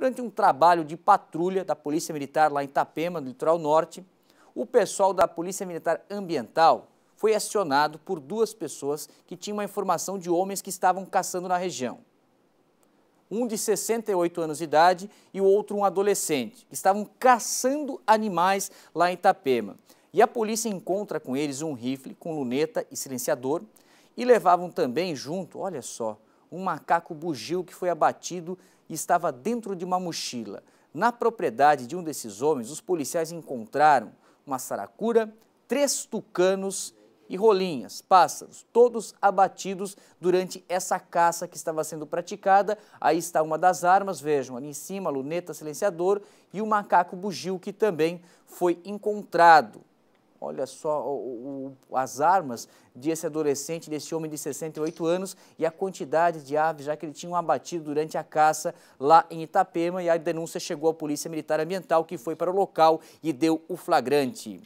Durante um trabalho de patrulha da Polícia Militar lá em Itapema, no litoral norte, o pessoal da Polícia Militar Ambiental foi acionado por duas pessoas que tinham uma informação de homens que estavam caçando na região. Um de 68 anos de idade e o outro um adolescente, que estavam caçando animais lá em Itapema. E a polícia encontra com eles um rifle com luneta e silenciador e levavam também junto, olha só, um macaco bugio que foi abatido e estava dentro de uma mochila. Na propriedade de um desses homens, os policiais encontraram uma saracura, três tucanos e rolinhas, pássaros, todos abatidos durante essa caça que estava sendo praticada. Aí está uma das armas, vejam, ali em cima, luneta, silenciador e o macaco bugio que também foi encontrado. Olha só o, o, as armas desse adolescente, desse homem de 68 anos e a quantidade de aves já que ele tinha abatido durante a caça lá em Itapema e a denúncia chegou à Polícia Militar Ambiental que foi para o local e deu o flagrante.